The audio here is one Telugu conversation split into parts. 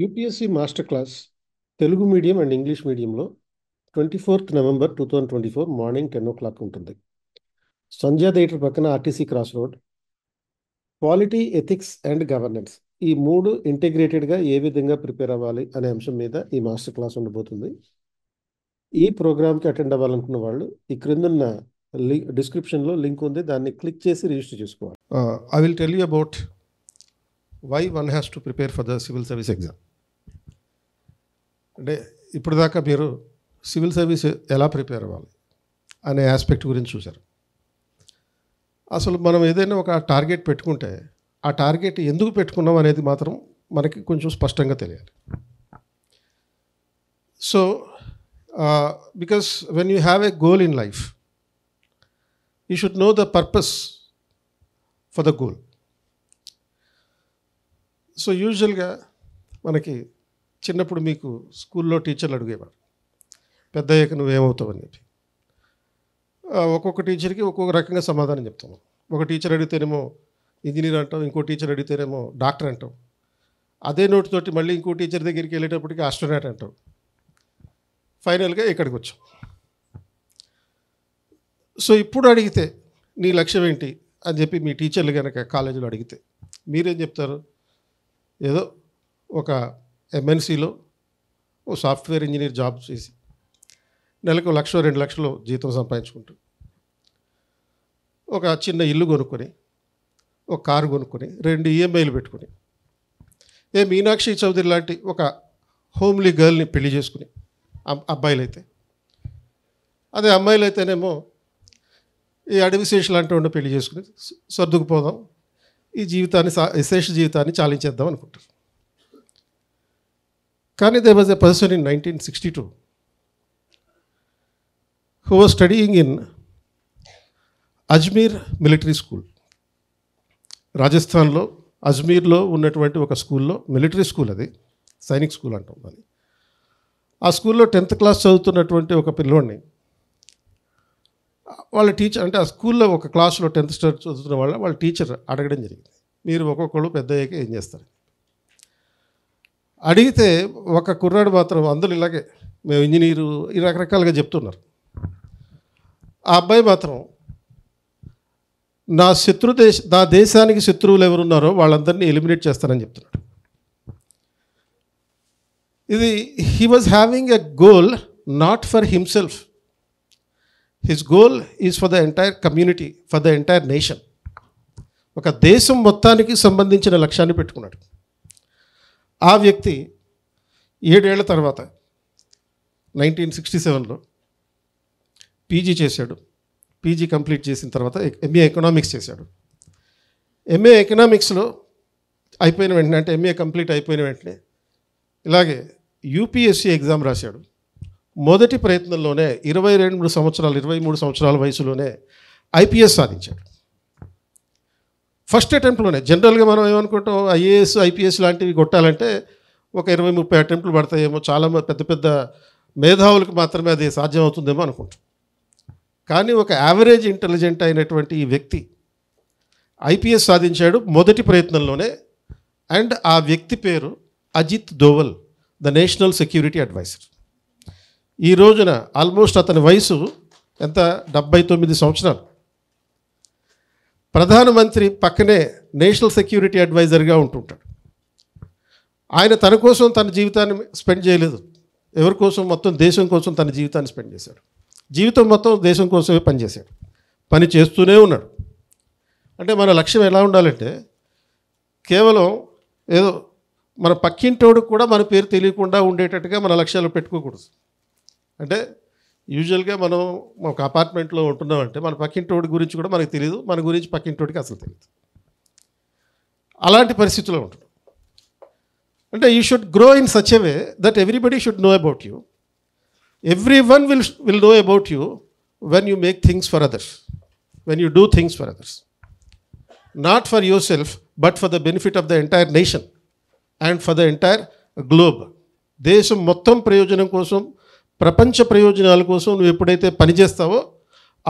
UPSC master class Telugu medium and English మీడియంలో twenty fourth November two thousand twenty four morning ten o'clock ఉంటుంది సంధ్యా థియేటర్ పక్కన RTC cross road quality ethics and governance ఈ మూడు ఇంటిగ్రేటెడ్గా ఏ విధంగా ప్రిపేర్ అవ్వాలి అనే అంశం మీద ఈ మాస్టర్ క్లాస్ ఉండబోతుంది ఈ ప్రోగ్రామ్కి అటెండ్ అవ్వాలనుకున్న వాళ్ళు ఈ క్రిందున్న లింక్ డిస్క్రిప్షన్లో లింక్ ఉంది దాన్ని క్లిక్ చేసి రిజిస్టర్ చేసుకోవాలి I will tell you about why one has to prepare for the civil service exam అంటే ఇప్పుడు దాకా మీరు సివిల్ సర్వీస్ ఎలా ప్రిపేర్ అవ్వాలి అనే ఆస్పెక్ట్ గురించి చూశారు అసలు మనం ఏదైనా ఒక టార్గెట్ పెట్టుకుంటే ఆ టార్గెట్ ఎందుకు పెట్టుకున్నాం అనేది మాత్రం మనకి కొంచెం స్పష్టంగా తెలియాలి so because when you have a goal in life you should know the purpose for the goal so యూజువల్గా మనకి చిన్నప్పుడు మీకు స్కూల్లో టీచర్లు అడిగేవారు పెద్ద అయ్యాక నువ్వేమవుతావు అని చెప్పి ఒక్కొక్క టీచర్కి ఒక్కొక్క రకంగా సమాధానం చెప్తాము ఒక టీచర్ అడిగితేనేమో ఇంజనీర్ అంటాం ఇంకో టీచర్ అడిగితేనేమో డాక్టర్ అంటాం అదే నోటితోటి మళ్ళీ ఇంకో టీచర్ దగ్గరికి వెళ్ళేటప్పటికి ఆస్ట్రోనాట్ అంటాం ఫైనల్గా ఇక్కడికి వచ్చాం సో ఇప్పుడు అడిగితే నీ లక్ష్యం ఏంటి అని చెప్పి మీ టీచర్లు కనుక కాలేజీలో అడిగితే మీరేం చెప్తారు ఏదో ఒక ఎంఎన్సీలో ఓ సాఫ్ట్వేర్ ఇంజనీర్ జాబ్ చేసి నెలకు లక్ష రెండు లక్షలు జీతం సంపాదించుకుంటూ ఒక చిన్న ఇల్లు కొనుక్కొని ఒక కారు కొనుక్కొని రెండు ఈఎంఐలు పెట్టుకుని ఏ మీనాక్షి చౌదరి లాంటి ఒక హోమ్లీ గర్ల్ని పెళ్లి చేసుకుని అబ్బాయిలైతే అదే అమ్మాయిలైతేనేమో ఈ అడవి శేష్ లాంటి వాడిని పెళ్లి చేసుకుని సర్దుకుపోదాం ఈ జీవితాన్ని సా విశేష జీవితాన్ని చాలించేద్దాం అనుకుంటారు కానీ there was a person in nineteen sixty two who was studying in Ajmer military school రాజస్థాన్లో అజ్మీర్లో ఉన్నటువంటి ఒక స్కూల్లో మిలిటరీ స్కూల్ అది సైనిక్ స్కూల్ అంటాం దాన్ని ఆ స్కూల్లో టెన్త్ క్లాస్ చదువుతున్నటువంటి ఒక పిల్లోడిని వాళ్ళ టీచర్ అంటే ఆ స్కూల్లో ఒక క్లాస్లో టెన్త్ స్టాండర్డ్ చదువుతున్న వాళ్ళ వాళ్ళ టీచర్ అడగడం జరిగింది మీరు ఒక్కొక్కళ్ళు పెద్ద అయ్యాక ఏం చేస్తారు అడిగితే ఒక కుర్రాడు మాత్రం అందరూ ఇలాగే మేము ఇంజనీరు ఈ రకరకాలుగా చెప్తున్నారు ఆ అబ్బాయి మాత్రం నా శత్రు దేశ నా దేశానికి శత్రువులు ఎవరు ఉన్నారో వాళ్ళందరినీ ఎలిమినేట్ చేస్తానని చెప్తున్నాడు ఇది he was having a goal not for himself his goal is for the entire community for the entire nation ఒక దేశం మొత్తానికి సంబంధించిన లక్ష్యాన్ని పెట్టుకున్నాడు ఆ వ్యక్తి ఏడేళ్ల తర్వాత నైన్టీన్ సిక్స్టీ సెవెన్లో పీజీ చేశాడు పీజీ కంప్లీట్ చేసిన తర్వాత ఎంఏ ఎకనామిక్స్ చేశాడు ఎంఏ ఎకనామిక్స్లో అయిపోయిన వెంటనే అంటే ఎంఏ కంప్లీట్ అయిపోయిన వెంటనే ఇలాగే యూపీఎస్సీ ఎగ్జామ్ రాశాడు మొదటి ప్రయత్నంలోనే ఇరవై రెండు సంవత్సరాలు ఇరవై మూడు సంవత్సరాల వయసులోనే ఐపీఎస్ సాధించాడు ఫస్ట్ అటెంప్ట్లోనే జనరల్గా మనం ఏమనుకుంటాం ఐఏఎస్ ఐపీఎస్ లాంటివి కొట్టాలంటే ఒక ఇరవై ముప్పై అటెంప్ట్లు పడతాయేమో చాలా పెద్ద పెద్ద మేధావులకు మాత్రమే అది సాధ్యమవుతుందేమో అనుకుంటాం కానీ ఒక యావరేజ్ ఇంటెలిజెంట్ అయినటువంటి ఈ వ్యక్తి ఐపీఎస్ సాధించాడు మొదటి ప్రయత్నంలోనే అండ్ ఆ వ్యక్తి పేరు Ajit Doval the national security adviser ఈ రోజున ఆల్మోస్ట్ అతని వయసు ఎంత డెబ్బై తొమ్మిది సంవత్సరాలు ప్రధానమంత్రి పక్కనే నేషనల్ సెక్యూరిటీ అడ్వైజర్గా ఉంటుంటాడు ఆయన తన కోసం తన జీవితాన్ని స్పెండ్ చేయలేదు ఎవరి కోసం మొత్తం దేశం కోసం తన జీవితాన్ని స్పెండ్ చేశాడు జీవితం మొత్తం దేశం కోసమే పనిచేశాడు పని చేస్తూనే ఉన్నాడు అంటే మన లక్ష్యం ఎలా ఉండాలంటే కేవలం ఏదో మన పక్కింటోడు కూడా మన పేరు తెలియకుండా ఉండేటట్టుగా మన లక్ష్యాలు పెట్టుకోకూడదు అంటే యూజువల్గా మనం ఒక అపార్ట్మెంట్లో ఉంటున్నామంటే మన పక్కింటోడి గురించి కూడా మనకు తెలియదు మన గురించి పక్కింటోడికి అసలు తెలియదు అలాంటి పరిస్థితుల్లో ఉంటున్నాం అంటే you should grow in such a way that everybody should know about you everyone will will know about you when you make things for others when you do things for others not for yourself but for the benefit of the entire nation and for the entire globe దేశం మొత్తం ప్రయోజనం కోసం ప్రపంచ ప్రయోజనాల కోసం నువ్వు ఎప్పుడైతే పనిచేస్తావో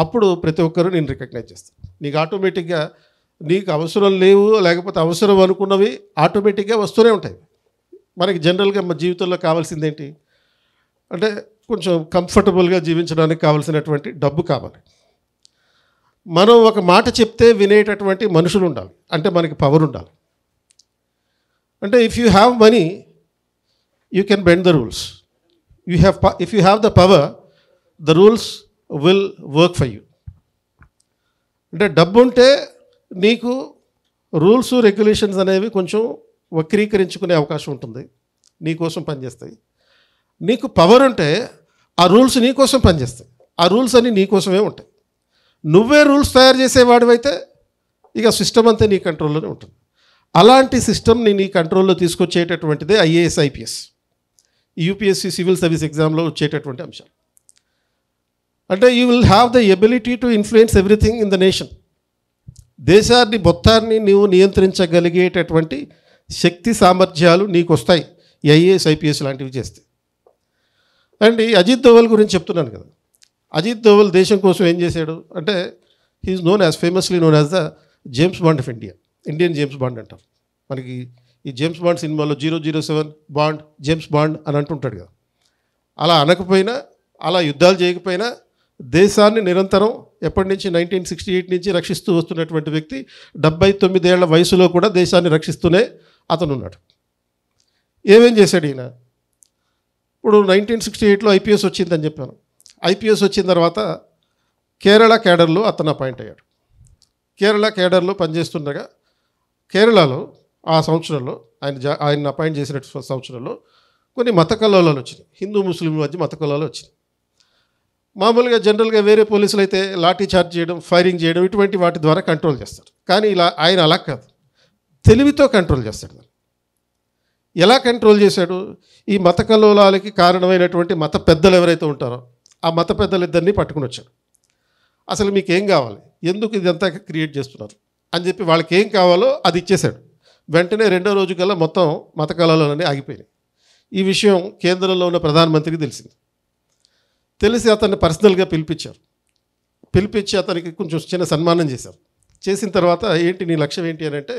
అప్పుడు ప్రతి ఒక్కరూ నేను రికగ్నైజ్ చేస్తాను నీకు ఆటోమేటిక్గా నీకు అవసరం లేవు లేకపోతే అవసరం అనుకున్నవి ఆటోమేటిక్గా వస్తూనే ఉంటాయి మనకి జనరల్గా మన జీవితంలో కావాల్సింది ఏంటి అంటే కొంచెం కంఫర్టబుల్గా జీవించడానికి కావాల్సినటువంటి డబ్బు కావాలి మనం ఒక మాట చెప్తే వినేటటువంటి మనుషులు ఉండాలి అంటే మనకి పవర్ ఉండాలి అంటే if you have money you can bend the rules you have if you have the power the rules will work for you అంటే డబ్బు ఉంటే నీకు రూల్స్ రెగ్యులేషన్స్ అనేవి కొంచెం వక్రీకరించుకునే అవకాశం ఉంటుంది నీకోసం పనిచేస్తాయి నీకు పవర్ ఉంటే ఆ రూల్స్ నీకోసం పనిచేస్తాయి ఆ రూల్స్ అన్నీ నీకోసమే ఉంటాయి నువ్వే రూల్స్ తయారు చేసేవాడివైతే ఇక సిస్టమ్ అంతా నీ కంట్రోల్లోనే ఉంటుంది అలాంటి సిస్టమ్ని నీ కంట్రోల్లో తీసుకొచ్చేటటువంటిదే IAS IPS UPSC civil service ఎగ్జామ్లో వచ్చేటటువంటి అంశాలు అంటే you will have the ability to influence everything in the nation దేశాన్ని మొత్తాన్ని నీవు నియంత్రించగలిగేటటువంటి శక్తి సామర్థ్యాలు నీకు వస్తాయి ఐఏఎస్ ఐపీఎస్ లాంటివి చేస్తే అండ్ ఈ అజిత్ దోవల్ గురించి చెప్తున్నాను కదా అజిత్ దోవల్ దేశం కోసం ఏం చేశాడు అంటే he's known as famously known as the James Bond of India Indian James Bond అంటారు మనకి ఈ జేమ్స్ బాండ్ సినిమాలో zero zero seven Bond James Bond అని అంటుంటాడు కదా అలా అనకపోయినా అలా యుద్ధాలు చేయకపోయినా దేశాన్ని నిరంతరం ఎప్పటి నుంచి నైన్టీన్ సిక్స్టీ ఎయిట్ నుంచి రక్షిస్తూ వస్తున్నటువంటి వ్యక్తి డెబ్బై తొమ్మిదేళ్ల వయసులో కూడా దేశాన్ని రక్షిస్తూనే అతను ఉన్నాడు ఏమేం చేశాడు ఈయన ఇప్పుడు నైన్టీన్ సిక్స్టీ ఎయిట్లో ఐపీఎస్ వచ్చిందని చెప్పాను ఐపీఎస్ వచ్చిన తర్వాత కేరళ కేడర్లో అతను అపాయింట్ అయ్యాడు కేరళ కేడర్లో పనిచేస్తుండగా కేరళలో ఆ సంవత్సరంలో ఆయన జా ఆయన అపాయింట్ చేసిన సంవత్సరంలో కొన్ని మత కలవలాలు వచ్చినాయి హిందూ ముస్లిం మధ్య మత కలవలాలు వచ్చినాయి మామూలుగా జనరల్గా వేరే పోలీసులు అయితే లాఠీ చార్జ్ చేయడం ఫైరింగ్ చేయడం ఇటువంటి వాటి ద్వారా కంట్రోల్ చేస్తారు కానీ ఇలా ఆయన అలా కాదు తెలివితో కంట్రోల్ చేస్తాడు ఎలా కంట్రోల్ చేశాడు ఈ మత కలోలాలకి కారణమైనటువంటి మత పెద్దలు ఎవరైతే ఉంటారో ఆ మత పెద్దలు ఇద్దరిని పట్టుకుని వచ్చాడు అసలు మీకు ఏం కావాలి ఎందుకు ఇదంతా క్రియేట్ చేస్తున్నారు అని చెప్పి వాళ్ళకి ఏం కావాలో అది ఇచ్చేశాడు వెంటనే రెండో రోజు కల్లా మొత్తం మత కళలన్నీ ఆగిపోయినాయి ఈ విషయం కేంద్రంలో ఉన్న ప్రధానమంత్రికి తెలిసింది తెలిసి అతన్ని పర్సనల్గా పిలిపించారు పిలిపించి అతనికి కొంచెం చిన్న సన్మానం చేశారు చేసిన తర్వాత ఏంటి నీ లక్ష్యం ఏంటి అని అంటే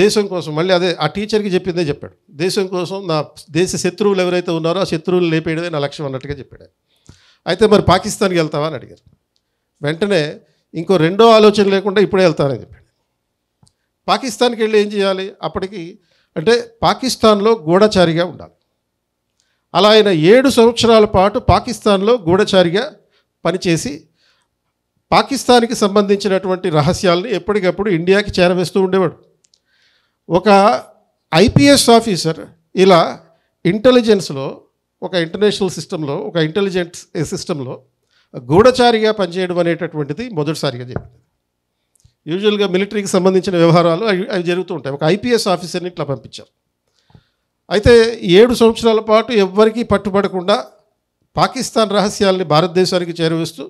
దేశం కోసం మళ్ళీ అదే ఆ టీచర్కి చెప్పిందే చెప్పాడు దేశం కోసం నా దేశ శత్రువులు ఎవరైతే ఉన్నారో ఆ శత్రువులు లేపేయడమే నా లక్ష్యం అన్నట్టుగా చెప్పాడు అయితే మరి పాకిస్తాన్కి వెళ్తావా అని అడిగారు వెంటనే ఇంకో రెండో ఆలోచన లేకుండా ఇప్పుడే వెళ్తానని చెప్పాడు పాకిస్తాన్కి వెళ్ళి ఏం చేయాలి అప్పటికి అంటే పాకిస్తాన్లో గూఢచారిగా ఉండాలి అలా ఆయన ఏడు సంవత్సరాల పాటు పాకిస్తాన్లో గూఢచారిగా పనిచేసి పాకిస్తాన్కి సంబంధించినటువంటి రహస్యాలను ఎప్పటికప్పుడు ఇండియాకి చేరవేస్తూ ఉండేవాడు ఒక ఐపీఎస్ ఆఫీసర్ ఇలా ఇంటెలిజెన్స్లో ఒక ఇంటర్నేషనల్ సిస్టంలో ఒక ఇంటెలిజెన్స్ సిస్టంలో గూఢచారిగా పనిచేయడం అనేటటువంటిది మొదటిసారిగా చెప్పింది యూజువల్గా మిలిటరీకి సంబంధించిన వ్యవహారాలు అవి జరుగుతూ ఉంటాయి ఒక ఐపీఎస్ ఆఫీసర్ని ఇట్లా పంపించారు అయితే ఏడు సంవత్సరాల పాటు ఎవ్వరికీ పట్టుబడకుండా పాకిస్తాన్ రహస్యాల్ని భారతదేశానికి చేరవేస్తూ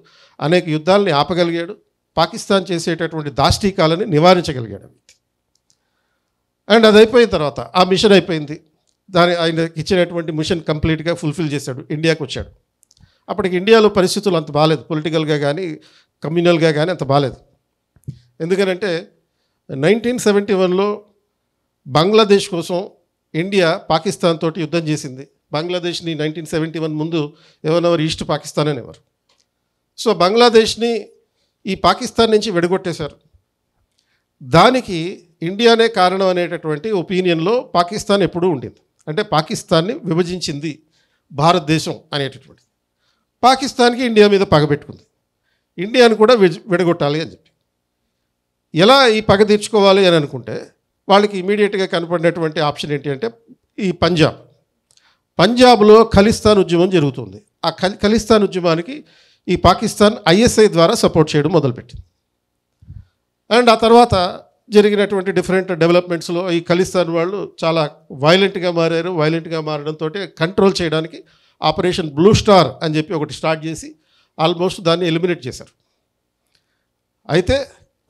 అనేక యుద్ధాలని ఆపగలిగాడు పాకిస్తాన్ చేసేటటువంటి దాష్టీకాలని నివారించగలిగాడు అండ్ అది అయిపోయిన తర్వాత ఆ మిషన్ అయిపోయింది దాని ఆయనకి ఇచ్చినటువంటి మిషన్ కంప్లీట్గా ఫుల్ఫిల్ చేశాడు ఇండియాకు వచ్చాడు అప్పటికి ఇండియాలో పరిస్థితులు అంత బాగాలేదు పొలిటికల్గా కానీ కమ్యూనల్గా కానీ అంత బాగాలేదు ఎందుకనంటే నైన్టీన్ సెవెంటీ వన్లో బంగ్లాదేశ్ కోసం ఇండియా పాకిస్తాన్ తోటి యుద్ధం చేసింది బంగ్లాదేశ్ని నైన్టీన్ సెవెంటీ వన్ ముందు ఎవరినెవరు ఈస్ట్ పాకిస్తాన్ అనేవారు సో బంగ్లాదేశ్ని ఈ పాకిస్తాన్ నుంచి విడగొట్టేశారు దానికి ఇండియానే కారణం అనేటటువంటి ఒపీనియన్లో పాకిస్తాన్ ఎప్పుడూ ఉండింది అంటే పాకిస్తాన్ని విభజించింది భారతదేశం అనేటటువంటిది పాకిస్తాన్కి ఇండియా మీద పగబెట్టుకుంది ఇండియాను కూడా విడగొట్టాలి అని చెప్పి ఎలా ఈ పగ తీర్చుకోవాలి అని అనుకుంటే వాళ్ళకి ఇమీడియట్గా కనపడినటువంటి ఆప్షన్ ఏంటి అంటే ఈ పంజాబ్ పంజాబ్లో ఖలిస్తాన్ ఉద్యమం జరుగుతుంది ఆ ఖలిస్తాన్ ఉద్యమానికి ఈ పాకిస్తాన్ ఐఎస్ఐ ద్వారా సపోర్ట్ చేయడం మొదలుపెట్టింది అండ్ ఆ తర్వాత జరిగినటువంటి డిఫరెంట్ డెవలప్మెంట్స్లో ఈ ఖలిస్తాన్ వాళ్ళు చాలా వైలెంట్గా మారారు వైలెంట్గా మారడంతో కంట్రోల్ చేయడానికి ఆపరేషన్ బ్లూ స్టార్ అని చెప్పి ఒకటి స్టార్ట్ చేసి ఆల్మోస్ట్ దాన్ని ఎలిమినేట్ చేశారు అయితే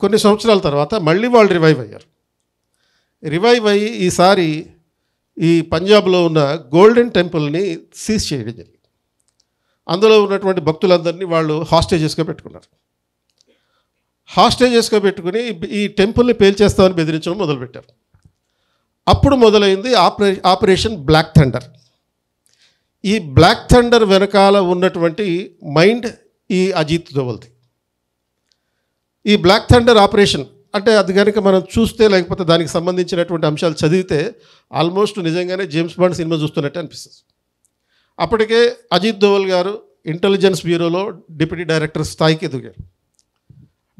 కొన్ని సంవత్సరాల తర్వాత మళ్ళీ వాళ్ళు రివైవ్ అయ్యారు రివైవ్ అయ్యి ఈసారి ఈ పంజాబ్లో ఉన్న గోల్డెన్ టెంపుల్ని సీజ్ చేయడం జరిగింది అందులో ఉన్నటువంటి భక్తులందరినీ వాళ్ళు హాస్టేజెస్గా పెట్టుకున్నారు హాస్టేజెస్గా పెట్టుకుని ఈ టెంపుల్ని పేల్చేస్తామని బెదిరించడం మొదలుపెట్టారు అప్పుడు మొదలైంది ఆపరే ఆపరేషన్ బ్లాక్ థండర్ ఈ బ్లాక్ థండర్ వెనకాల ఉన్నటువంటి మైండ్ ఈ అజిత్ దోవల్ది ఈ బ్లాక్ థండర్ ఆపరేషన్ అంటే అది కనుక మనం చూస్తే లేకపోతే దానికి సంబంధించినటువంటి అంశాలు చదివితే ఆల్మోస్ట్ నిజంగానే జేమ్స్ బాండ్ సినిమా చూస్తున్నట్టు అనిపిస్తుంది అప్పటికే అజిత్ దోవల్ గారు ఇంటెలిజెన్స్ బ్యూరోలో డిప్యూటీ డైరెక్టర్ స్థాయికి ఎదిగారు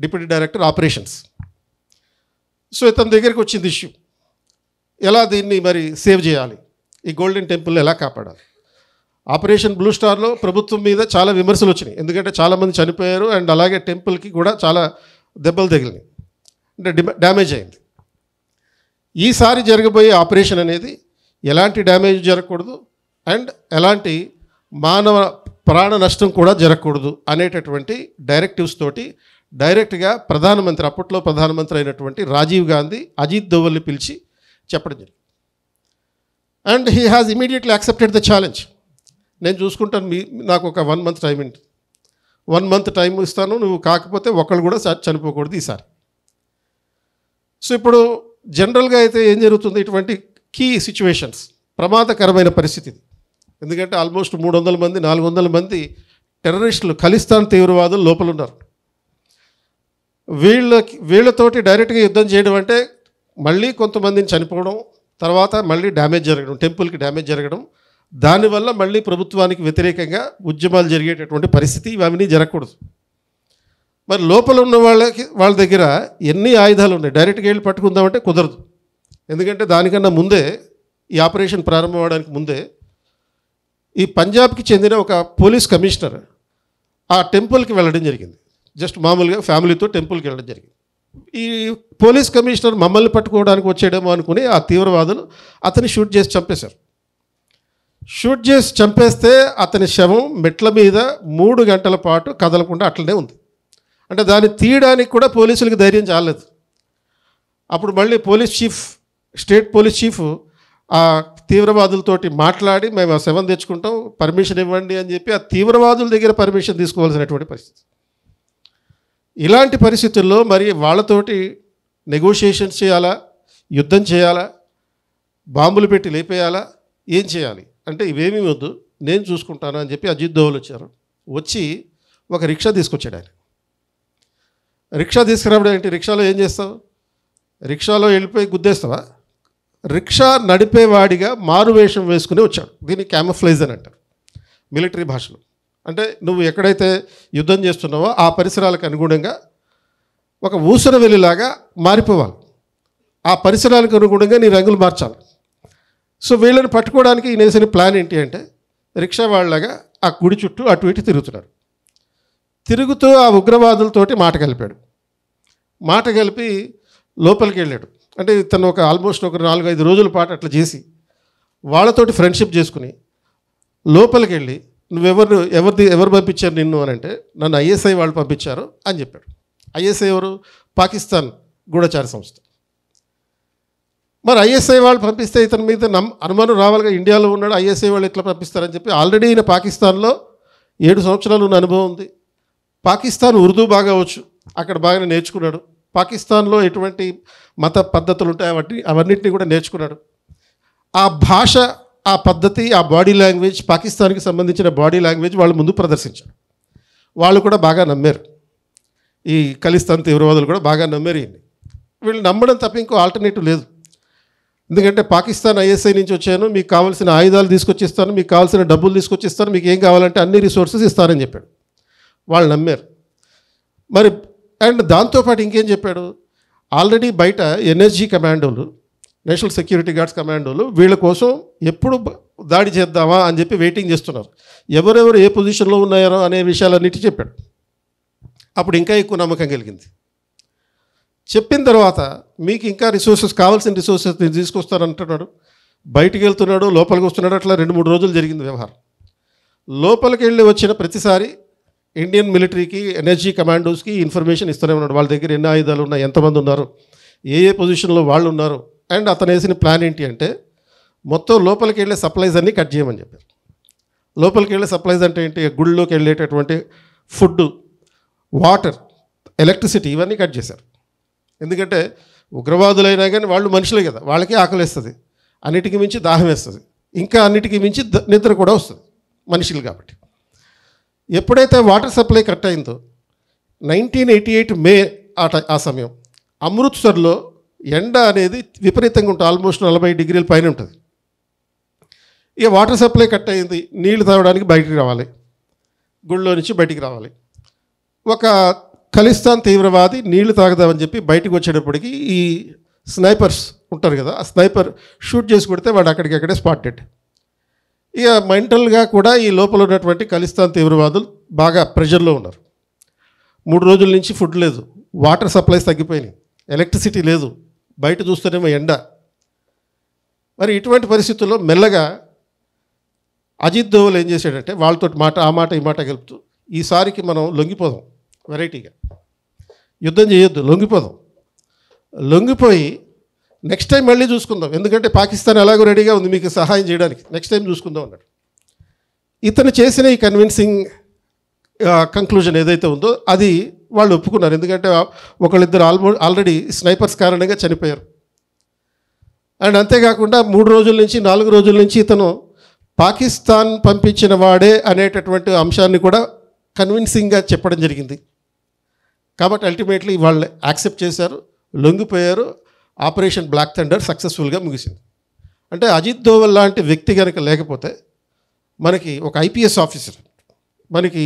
డిప్యూటీ డైరెక్టర్ ఆపరేషన్స్ సో ఇతని దగ్గరికి వచ్చింది ఇష్యూ ఎలా దీన్ని మరి సేవ్ చేయాలి ఈ గోల్డెన్ టెంపుల్ ఎలా కాపాడాలి ఆపరేషన్ బ్లూ స్టార్లో ప్రభుత్వం మీద చాలా విమర్శలు వచ్చినాయి ఎందుకంటే చాలామంది చనిపోయారు అండ్ అలాగే టెంపుల్కి కూడా చాలా దెబ్బలు తగిలినాయి అంటే డ్యామేజ్ అయింది ఈసారి జరగబోయే ఆపరేషన్ అనేది ఎలాంటి డ్యామేజ్ జరగకూడదు అండ్ ఎలాంటి మానవ ప్రాణ నష్టం కూడా జరగకూడదు అనేటటువంటి డైరెక్టివ్స్ తోటి డైరెక్ట్గా ప్రధానమంత్రి అప్పట్లో ప్రధానమంత్రి అయినటువంటి రాజీవ్ గాంధీ అజిత్ దోవల్ని పిలిచి చెప్పడం జరిగింది and he has immediately accepted the challenge నేను చూసుకుంటాను మీ నాకు ఒక వన్ మంత్ టైం ఏంటి వన్ మంత్ టైం ఇస్తాను నువ్వు కాకపోతే ఒకళ్ళు కూడా చనిపోకూడదు ఈసారి సో ఇప్పుడు జనరల్గా అయితే ఏం జరుగుతుంది ఇటువంటి కీ సిచ్యువేషన్స్ ప్రమాదకరమైన పరిస్థితి ఎందుకంటే ఆల్మోస్ట్ మూడు వందల మంది నాలుగు వందల మంది టెర్రరిస్టులు ఖలిస్తాన్ తీవ్రవాదులు లోపల ఉన్నారు వీళ్ళ వీళ్ళతోటి డైరెక్ట్గా యుద్ధం చేయడం అంటే మళ్ళీ కొంతమందిని చనిపోవడం తర్వాత మళ్ళీ డ్యామేజ్ జరగడం టెంపుల్కి డ్యామేజ్ జరగడం దానివల్ల మళ్ళీ ప్రభుత్వానికి వ్యతిరేకంగా ఉద్యమాలు జరిగేటటువంటి పరిస్థితి ఇవన్నీ జరగకూడదు మరి లోపల ఉన్న వాళ్ళకి వాళ్ళ దగ్గర ఎన్ని ఆయుధాలు ఉన్నాయి డైరెక్ట్గా వెళ్ళి పట్టుకుందామంటే కుదరదు ఎందుకంటే దానికన్నా ముందే ఈ ఆపరేషన్ ప్రారంభం అవ్వడానికి ముందే ఈ పంజాబ్కి చెందిన ఒక పోలీస్ కమిషనర్ ఆ టెంపుల్కి వెళ్ళడం జరిగింది జస్ట్ మామూలుగా ఫ్యామిలీతో టెంపుల్కి వెళ్ళడం జరిగింది ఈ పోలీస్ కమిషనర్ మమ్మల్ని పట్టుకోవడానికి వచ్చేయడమో అనుకుని ఆ తీవ్రవాదులు అతని షూట్ చేసి చంపేశారు షూట్ చేసి చంపేస్తే అతని శవం మెట్ల మీద మూడు గంటల పాటు కదలకుండా అట్లనే ఉంది అంటే దాన్ని తీయడానికి కూడా పోలీసులకు ధైర్యం చాలేదు అప్పుడు మళ్ళీ police chief state police chief ఆ తీవ్రవాదులతోటి మాట్లాడి మేము ఆ శవం తెచ్చుకుంటాం పర్మిషన్ ఇవ్వండి అని చెప్పి ఆ తీవ్రవాదుల దగ్గర పర్మిషన్ తీసుకోవాల్సినటువంటి పరిస్థితి ఇలాంటి పరిస్థితుల్లో మరి వాళ్ళతోటి నెగోషియేషన్స్ చేయాలా యుద్ధం చేయాలా బాంబులు పెట్టి లేపేయాలా ఏం చేయాలి అంటే ఇవేమీ వద్దు నేను చూసుకుంటాను అని చెప్పి అజిత్ దోవల్ వచ్చారు వచ్చి ఒక రిక్షా తీసుకొచ్చాడు ఆయన రిక్షా తీసుకురావడం ఏంటి రిక్షాలో ఏం చేస్తావు రిక్షాలో వెళ్ళిపోయి గుద్దేస్తావా రిక్షా నడిపేవాడిగా మారువేషం వేసుకుని వచ్చాడు దీన్ని క్యామఫ్లైజ్ అని అంటారు మిలిటరీ భాషలో అంటే నువ్వు ఎక్కడైతే యుద్ధం చేస్తున్నావో ఆ పరిసరాలకు అనుగుణంగా ఒక ఊసర వెళ్ళిలాగా మారిపోవాలి ఆ పరిసరాలకు అనుగుణంగా నీ రంగులు మార్చాలి సో వీళ్ళని పట్టుకోవడానికి ఈయన వేసిన ప్లాన్ ఏంటి అంటే రిక్షా వాళ్ళగా ఆ గుడి చుట్టూ అటు ఇటు తిరుగుతున్నారు తిరుగుతూ ఆ ఉగ్రవాదులతోటి మాట కలిపాడు మాట కలిపి లోపలికి వెళ్ళాడు అంటే తను ఒక ఆల్మోస్ట్ ఒక నాలుగు ఐదు రోజుల పాటు అట్లా చేసి వాళ్ళతోటి ఫ్రెండ్షిప్ చేసుకుని లోపలికి వెళ్ళి నువ్వెవరు ఎవరిది ఎవరు పంపించారు నిన్ను అని అంటే నన్ను ఐఎస్ఐ వాళ్ళు పంపించారు అని చెప్పాడు ఐఎస్ఐ ఎవరు పాకిస్తాన్ గూఢచార సంస్థ మరి ఐఎస్ఐ వాళ్ళు పంపిస్తే ఇతని మీద నమ్ అనుమానం రావాలిగా ఇండియాలో ఉన్నాడు ఐఎస్ఐ వాళ్ళు ఎట్లా పంపిస్తారని చెప్పి ఆల్రెడీ ఈయన పాకిస్తాన్లో ఏడు సంవత్సరాలు ఉన్న అనుభవం ఉంది పాకిస్తాన్ ఉర్దూ బాగా వచ్చు అక్కడ బాగానే నేర్చుకున్నాడు పాకిస్తాన్లో ఎటువంటి మత పద్ధతులు ఉంటాయి అవన్నీ అవన్నింటినీ కూడా నేర్చుకున్నాడు ఆ భాష ఆ పద్ధతి ఆ బాడీ లాంగ్వేజ్ పాకిస్తాన్కి సంబంధించిన బాడీ లాంగ్వేజ్ వాళ్ళు ముందు ప్రదర్శించారు వాళ్ళు కూడా బాగా నమ్మారు ఈ కలిస్తాన్ తీవ్రవాదులు కూడా బాగా నమ్మారు వీళ్ళు నమ్మడం తప్ప ఇంకో ఆల్టర్నేటివ్ లేదు ఎందుకంటే పాకిస్తాన్ ఐఎస్ఐ నుంచి వచ్చాను మీకు కావాల్సిన ఆయుధాలు తీసుకొచ్చిస్తాను మీకు కావాల్సిన డబ్బులు తీసుకొచ్చిస్తాను మీకు ఏం కావాలంటే అన్ని రిసోర్సెస్ ఇస్తానని చెప్పాడు వాళ్ళు నమ్మారు మరి అండ్ దాంతోపాటు ఇంకేం చెప్పాడు ఆల్రెడీ బయట ఎన్ఎస్జీ కమాండోలు నేషనల్ సెక్యూరిటీ గార్డ్స్ కమాండోలు వీళ్ళ కోసం ఎప్పుడు దాడి చేద్దామా అని చెప్పి వెయిటింగ్ చేస్తున్నారు ఎవరెవరు ఏ పొజిషన్లో ఉన్నారో అనే విషయాలన్నిటి చెప్పాడు అప్పుడు ఇంకా ఎక్కువ నమ్మకం కలిగింది చెప్పిన తర్వాత మీకు ఇంకా రిసోర్సెస్ కావాల్సిన రిసోర్సెస్ నేను తీసుకొస్తానంటున్నాడు బయటికి వెళ్తున్నాడు లోపలికి వస్తున్నాడు అట్లా రెండు మూడు రోజులు జరిగింది వ్యవహారం లోపలికి వెళ్ళి వచ్చిన ప్రతిసారి ఇండియన్ మిలిటరీకి ఎనర్జీ కమాండోస్కి ఇన్ఫర్మేషన్ ఇస్తూనే ఉన్నాడు వాళ్ళ దగ్గర ఎన్ని ఆయుధాలు ఉన్నాయి ఎంతమంది ఉన్నారు ఏ ఏ పొజిషన్లో వాళ్ళు ఉన్నారు అండ్ అతను వేసిన ప్లాన్ ఏంటి అంటే మొత్తం లోపలికి వెళ్ళే సప్లైస్ అన్నీ కట్ చేయమని చెప్పారు లోపలికి వెళ్ళే సప్లైస్ అంటే ఏంటి గుళ్ళలోకి వెళ్ళేటటువంటి ఫుడ్ వాటర్ ఎలక్ట్రిసిటీ ఇవన్నీ కట్ చేశారు ఎందుకంటే ఉగ్రవాదులైనా కానీ వాళ్ళు మనుషులే కదా వాళ్ళకి ఆకలిస్తుంది అన్నిటికి మించి దాహం వేస్తుంది ఇంకా అన్నిటికి మించి నిద్ర కూడా వస్తుంది మనుషులు కాబట్టి ఎప్పుడైతే వాటర్ సప్లై కట్ అయిందో నైన్టీన్ ఎయిటీ ఎయిట్ మే ఆ ఆ సమయం అమృత్సర్లో ఎండ అనేది విపరీతంగా ఉంటుంది ఆల్మోస్ట్ నలభై డిగ్రీల పైన ఉంటుంది ఇక వాటర్ సప్లై కట్ అయింది నీళ్లు తాగడానికి బయటికి రావాలి గుళ్ళో నుంచి బయటికి రావాలి ఒక ఖలిస్తాన్ తీవ్రవాది నీళ్లు తాగదామని చెప్పి బయటకు వచ్చేటప్పటికి ఈ స్నైపర్స్ ఉంటారు కదా ఆ స్నైపర్ షూట్ చేసి కొడితే వాడు అక్కడికక్కడే స్పాటెడ్ ఇక మెంటల్గా కూడా ఈ లోపల ఉన్నటువంటి ఖలిస్తాన్ తీవ్రవాదులు బాగా ప్రెషర్లో ఉన్నారు మూడు రోజుల నుంచి ఫుడ్ లేదు వాటర్ సప్లైస్ తగ్గిపోయినాయి ఎలక్ట్రిసిటీ లేదు బయట చూస్తేనేమో ఎండ మరి ఇటువంటి పరిస్థితుల్లో మెల్లగా అజిత్ దోవల్ ఏం చేశాడంటే వాళ్ళతో మాట ఆ మాట ఈ మాట గెలుపుతూ ఈసారికి మనం లొంగిపోదాం వెరైటీగా యుద్ధం చేయొద్దు లొంగిపోదాం లొంగిపోయి నెక్స్ట్ టైం మళ్ళీ చూసుకుందాం ఎందుకంటే పాకిస్తాన్ ఎలాగో రెడీగా ఉంది మీకు సహాయం చేయడానికి నెక్స్ట్ టైం చూసుకుందాం అన్నాడు ఇతను చేసిన ఈ కన్విన్సింగ్ కంక్లూజన్ ఏదైతే ఉందో అది వాళ్ళు ఒప్పుకున్నారు ఎందుకంటే ఒకళ్ళిద్దరు ఆల్మో ఆల్రెడీ స్నైపర్స్ కారణంగా చనిపోయారు అండ్ అంతేకాకుండా మూడు రోజుల నుంచి నాలుగు రోజుల నుంచి ఇతను పాకిస్తాన్ పంపించిన వాడే అనేటటువంటి అంశాన్ని కూడా కన్విన్సింగ్గా చెప్పడం జరిగింది కాబట్టి అల్టిమేట్లీ వాళ్ళు యాక్సెప్ట్ చేశారు లొంగిపోయారు ఆపరేషన్ బ్లాక్ థండర్ సక్సెస్ఫుల్గా ముగిసింది అంటే అజిత్ దోవల్ లాంటి వ్యక్తి కనుక లేకపోతే మనకి ఒక ఐపీఎస్ ఆఫీసర్ మనకి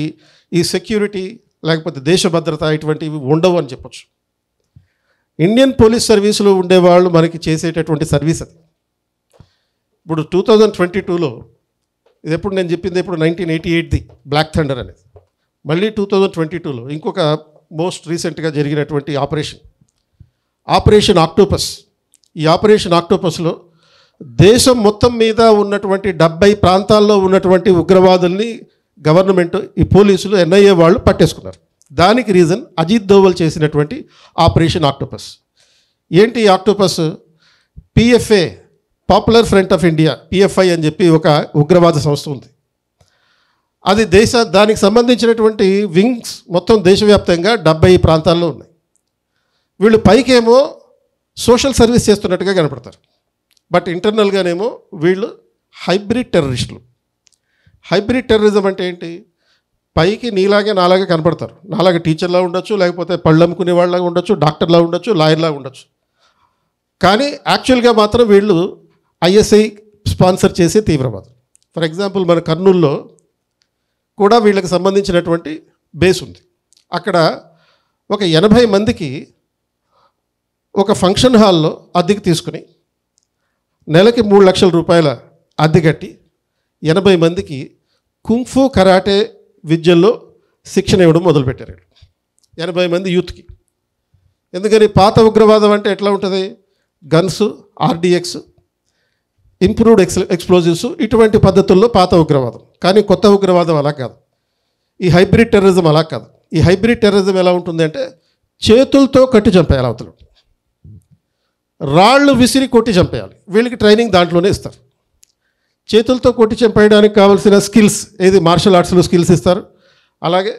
ఈ సెక్యూరిటీ లేకపోతే దేశ భద్రత ఇటువంటివి ఉండవు అని చెప్పచ్చు ఇండియన్ పోలీస్ సర్వీసులో ఉండేవాళ్ళు మనకి చేసేటటువంటి సర్వీస్ అది ఇప్పుడు టూ థౌజండ్ ట్వంటీ టూలో ఇది ఎప్పుడు నేను చెప్పింది ఇప్పుడు నైన్టీన్ ఎయిటీ ఎయిట్ది బ్లాక్ థండర్ అనేది మళ్ళీ టూ థౌజండ్ ట్వంటీ టూలో ఇంకొక మోస్ట్ రీసెంట్గా జరిగినటువంటి ఆపరేషన్ ఆపరేషన్ ఆక్టోపస్ ఈ ఆపరేషన్ ఆక్టోపస్లో దేశం మొత్తం మీద ఉన్నటువంటి డెబ్బై ప్రాంతాల్లో ఉన్నటువంటి ఉగ్రవాదుల్ని గవర్నమెంట్ ఈ పోలీసులు ఎన్ఐఏ వాళ్ళు పట్టేసుకున్నారు దానికి రీజన్ అజిత్ దోవల్ చేసినటువంటి ఆపరేషన్ ఆక్టోపస్ ఏంటి Octopus PFA Popular Front of India PFI అని చెప్పి ఒక ఉగ్రవాద సంస్థ ఉంది అది దేశ దానికి సంబంధించినటువంటి వింగ్స్ మొత్తం దేశవ్యాప్తంగా డెబ్బై ప్రాంతాల్లో ఉన్నాయి వీళ్ళు పైకేమో సోషల్ సర్వీస్ చేస్తున్నట్టుగా కనపడతారు బట్ ఇంటర్నల్గానేమో వీళ్ళు హైబ్రిడ్ టెర్రరిస్టులు హైబ్రిడ్ టెర్రరిజం అంటే ఏంటి పైకి నీలాగే నాలాగే కనపడతారు నాలాగే టీచర్లా ఉండొచ్చు లేకపోతే పళ్ళు అమ్ముకునే వాళ్ళగా ఉండొచ్చు డాక్టర్లా ఉండొచ్చు లాయర్లా ఉండొచ్చు కానీ యాక్చువల్గా మాత్రం వీళ్ళు ఐఎస్ఐ స్పాన్సర్ చేసే తీవ్రవాదం ఫర్ ఎగ్జాంపుల్ మన కర్నూల్లో కూడా వీళ్ళకి సంబంధించినటువంటి బేస్ ఉంది అక్కడ ఒక ఎనభై మందికి ఒక ఫంక్షన్ హాల్లో అద్దెకి తీసుకుని నెలకి మూడు లక్షల రూపాయల అద్దె కట్టి ఎనభై మందికి కుంఫు కరాటే విద్యల్లో శిక్షణ ఇవ్వడం మొదలుపెట్టారు ఎనభై మంది యూత్కి ఎందుకని పాత ఉగ్రవాదం అంటే ఎట్లా ఉంటుంది guns RDX improved ex explosives ఇటువంటి పద్ధతుల్లో పాత ఉగ్రవాదం కానీ కొత్త ఉగ్రవాదం అలా కాదు ఈ హైబ్రిడ్ టెర్రరిజం అలా కాదు ఈ హైబ్రిడ్ టెర్రరిజం ఎలా ఉంటుంది అంటే చేతులతో కట్టి చంపేయాలి అవతలు రాళ్ళు విసిరి కొట్టి చంపేయాలి వీళ్ళకి ట్రైనింగ్ దాంట్లోనే ఇస్తారు చేతులతో కొట్టి చంపేయడానికి కావాల్సిన స్కిల్స్ ఏది మార్షల్ ఆర్ట్స్లో స్కిల్స్ ఇస్తారు అలాగే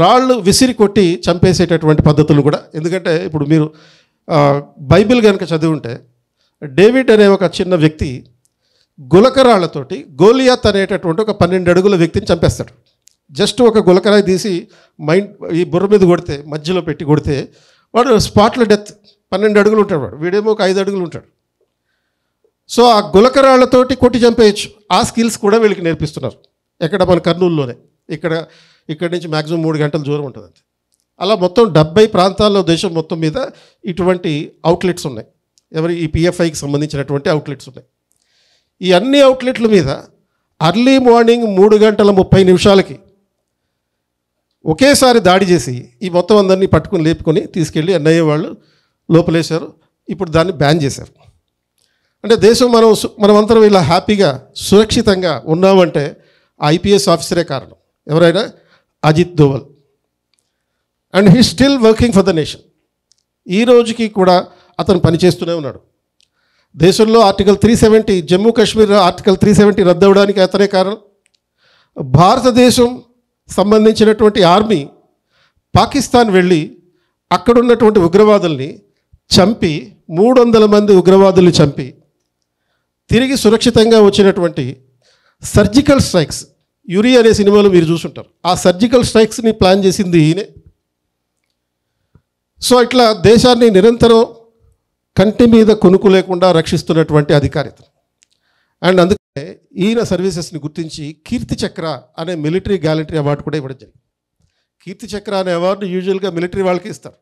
రాళ్ళు విసిరి కొట్టి చంపేసేటటువంటి పద్ధతులు కూడా ఎందుకంటే ఇప్పుడు మీరు బైబిల్ కనుక చదివి ఉంటే డేవిడ్ అనే ఒక చిన్న వ్యక్తి గులకరాళ్లతోటి గోలియాత్ అనేటటువంటి ఒక పన్నెండు అడుగుల వ్యక్తిని చంపేస్తాడు జస్ట్ ఒక గులకరాయి తీసి మైండ్ ఈ బుర్ర మీద కొడితే మధ్యలో పెట్టి కొడితే వాడు స్పాట్లో డెత్ పన్నెండు అడుగులు ఉంటాడు వాడు వీడేమో ఒక ఐదు అడుగులు ఉంటాడు సో ఆ గులకరాళ్లతోటి కొట్టి చంపేయచ్చు ఆ స్కిల్స్ కూడా వీళ్ళకి నేర్పిస్తున్నారు ఎక్కడ మన కర్నూలులోనే ఇక్కడ ఇక్కడ నుంచి మ్యాక్సిమం మూడు గంటల దూరం ఉంటుంది అలా మొత్తం డెబ్బై ప్రాంతాల్లో దేశం మొత్తం మీద ఇటువంటి అవుట్లెట్స్ ఉన్నాయి ఎవరి ఈ పిఎఫ్ఐకి సంబంధించినటువంటి అవుట్లెట్స్ ఉన్నాయి ఈ అన్ని అవుట్లెట్ల మీద అర్లీ మార్నింగ్ మూడు గంటల ముప్పై నిమిషాలకి ఒకేసారి దాడి చేసి ఈ మొత్తం అందరినీ పట్టుకుని లేపుకొని తీసుకెళ్ళి ఎన్ఐఏ వాళ్ళు లోపలేశారు ఇప్పుడు దాన్ని బ్యాన్ చేశారు అంటే దేశం మనం మనమంతరం ఇలా హ్యాపీగా సురక్షితంగా ఉన్నామంటే ఐపీఎస్ ఆఫీసరే కారణం ఎవరైనా Ajit Doval and he still working for the nation ఈ రోజుకి కూడా అతను పనిచేస్తూనే ఉన్నాడు దేశంలో article three seventy Jammu Kashmir article three seventy రద్దవడానికి అతనే కారణం భారతదేశం సంబంధించినటువంటి ఆర్మీ పాకిస్తాన్ వెళ్ళి అక్కడున్నటువంటి ఉగ్రవాదుల్ని చంపి మూడు వందల మంది ఉగ్రవాదుల్ని చంపి తిరిగి సురక్షితంగా వచ్చినటువంటి సర్జికల్ స్ట్రైక్స్ యూరి అనే సినిమాలో మీరు చూసుంటారు ఆ సర్జికల్ స్ట్రైక్స్ని ప్లాన్ చేసింది ఈయనే సో ఇట్లా దేశాన్ని నిరంతరం కంటి మీద కొనుక్కు లేకుండా రక్షిస్తున్నటువంటి అధికారి అండ్ అందుకే ఈయన సర్వీసెస్ని గుర్తించి కీర్తి చక్ర అనే మిలిటరీ గ్యాలంటరీ అవార్డు కూడా ఇవ్వడం జరిగింది కీర్తి చక్ర అనే అవార్డు యూజువల్గా మిలిటరీ వాళ్ళకి ఇస్తారు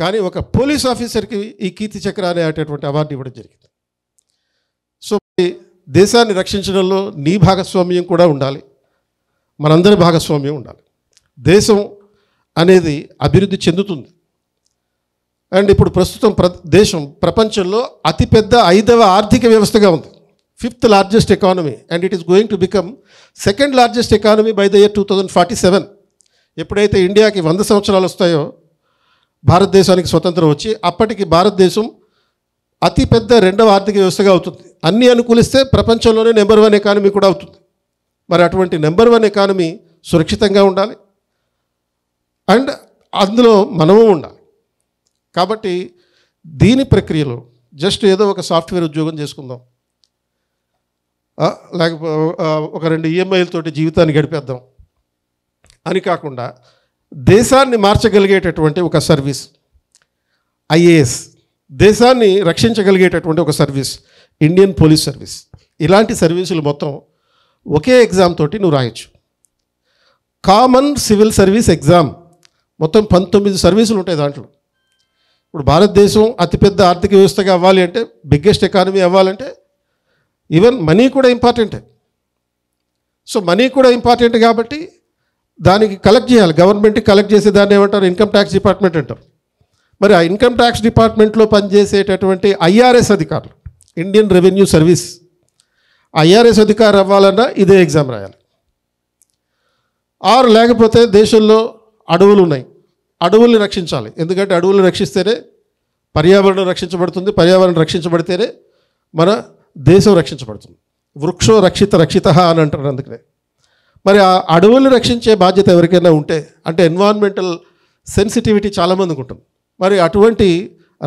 కానీ ఒక పోలీస్ ఆఫీసర్కి ఈ కీర్తి చక్ర అనే అటువంటి అవార్డు ఇవ్వడం జరిగింది సో దేశాన్ని రక్షించడంలో నీ భాగస్వామ్యం కూడా ఉండాలి మనందరి భాగస్వామ్యం ఉండాలి దేశం అనేది అభివృద్ధి చెందుతుంది అండ్ ఇప్పుడు ప్రస్తుతం ప్ర దేశం ప్రపంచంలో అతిపెద్ద ఐదవ ఆర్థిక వ్యవస్థగా ఉంది fifth largest economy and it is going to become second largest economy by the year two thousand forty seven ఎప్పుడైతే ఇండియాకి వంద సంవత్సరాలు వస్తాయో భారతదేశానికి స్వతంత్రం వచ్చి అప్పటికి భారతదేశం అతిపెద్ద రెండవ ఆర్థిక వ్యవస్థగా అవుతుంది అన్నీ అనుకూలిస్తే ప్రపంచంలోనే నెంబర్ వన్ ఎకానమీ కూడా అవుతుంది మరి అటువంటి నెంబర్ వన్ ఎకానమీ సురక్షితంగా ఉండాలి అండ్ అందులో మనము ఉండాలి కాబట్టి దీని ప్రక్రియలో జస్ట్ ఏదో ఒక సాఫ్ట్వేర్ ఉద్యోగం చేసుకుందాం లేకపోతే ఒక రెండు ఈఎంఐలతోటి జీవితాన్ని గడిపేద్దాం అని కాకుండా దేశాన్ని మార్చగలిగేటటువంటి ఒక సర్వీస్ ఐఏఎస్ దేశాన్ని రక్షించగలిగేటటువంటి ఒక సర్వీస్ ఇండియన్ పోలీస్ సర్వీస్ ఇలాంటి సర్వీసులు మొత్తం ఒకే ఎగ్జామ్ తోటి నువ్వు రాయొచ్చు కామన్ సివిల్ సర్వీస్ ఎగ్జామ్ మొత్తం పంతొమ్మిది సర్వీసులు ఉంటాయి దాంట్లో ఇప్పుడు భారతదేశం అతిపెద్ద ఆర్థిక వ్యవస్థగా అవ్వాలి అంటే బిగ్గెస్ట్ ఎకానమీ అవ్వాలంటే ఈవెన్ మనీ కూడా ఇంపార్టెంటే సో మనీ కూడా ఇంపార్టెంట్ కాబట్టి దానికి కలెక్ట్ చేయాలి గవర్నమెంట్ కలెక్ట్ చేసే దాన్ని ఏమంటారు ఇన్కమ్ ట్యాక్స్ డిపార్ట్మెంట్ అంటారు మరి ఆ ఇన్కమ్ ట్యాక్స్ డిపార్ట్మెంట్లో పనిచేసేటటువంటి ఐఆర్ఎస్ అధికారులు ఇండియన్ రెవెన్యూ సర్వీస్ ఐఆర్ఎస్ అధికారు అవ్వాలన్నా ఇదే ఎగ్జామ్ రాయాలి ఆరు లేకపోతే దేశంలో అడవులు ఉన్నాయి అడవుల్ని రక్షించాలి ఎందుకంటే అడవులు రక్షిస్తేనే పర్యావరణం రక్షించబడుతుంది పర్యావరణం రక్షించబడితేనే మన దేశం రక్షించబడుతుంది వృక్షో రక్షిత రక్షిత అని అంటారు అందుకనే మరి ఆ అడవుల్ని రక్షించే బాధ్యత ఎవరికైనా ఉంటే అంటే ఎన్వాన్మెంటల్ సెన్సిటివిటీ చాలామందికి ఉంటుంది మరి అటువంటి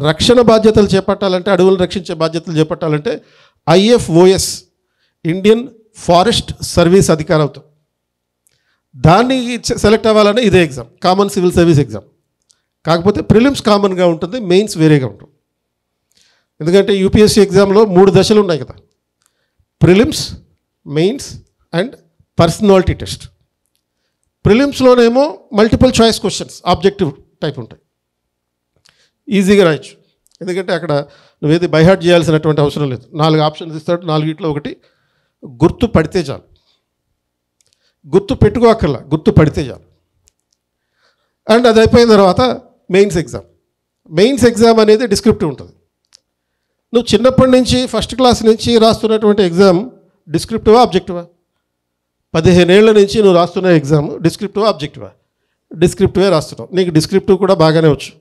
రక్షణ బాధ్యతలు చేపట్టాలంటే అడవులను రక్షించే బాధ్యతలు చేపట్టాలంటే ఐఎఫ్ఓఎస్ ఇండియన్ ఫారెస్ట్ సర్వీస్ అధికారులతో దాన్ని సెలెక్ట్ అవ్వాలనే ఇదే exam common civil service exam కాకపోతే ప్రిలిమ్స్ కామన్గా ఉంటుంది మెయిన్స్ వేరేగా ఉంటుంది ఎందుకంటే యూపీఎస్సీ ఎగ్జామ్లో మూడు దశలు ఉన్నాయి కదా prelims mains and personality test ప్రిలిమ్స్లోనేమో multiple choice questions objective type ఉంటాయి ఈజీగా రాయొచ్చు ఎందుకంటే అక్కడ నువ్వేది బైహార్ట్ చేయాల్సినటువంటి అవసరం లేదు నాలుగు ఆప్షన్స్ ఇస్తాడు నాలుగిట్లో ఒకటి గుర్తు పడితే చాలు గుర్తు పెట్టుకోకర్లా గుర్తు పడితే చాలు అండ్ అది అయిపోయిన తర్వాత మెయిన్స్ ఎగ్జామ్ మెయిన్స్ ఎగ్జామ్ అనేది డిస్క్రిప్టివ్ ఉంటుంది నువ్వు చిన్నప్పటి నుంచి ఫస్ట్ క్లాస్ నుంచి రాస్తున్నటువంటి ఎగ్జామ్ డిస్క్రిప్టివా ఆబ్జెక్టివా పదిహేనేళ్ల నుంచి నువ్వు రాస్తున్న ఎగ్జామ్ డిస్క్రిప్టివా ఆబ్జెక్టివా డిస్క్రిప్టివే రాస్తున్నావు నీకు డిస్క్రిప్టివ్ కూడా బాగానే వచ్చు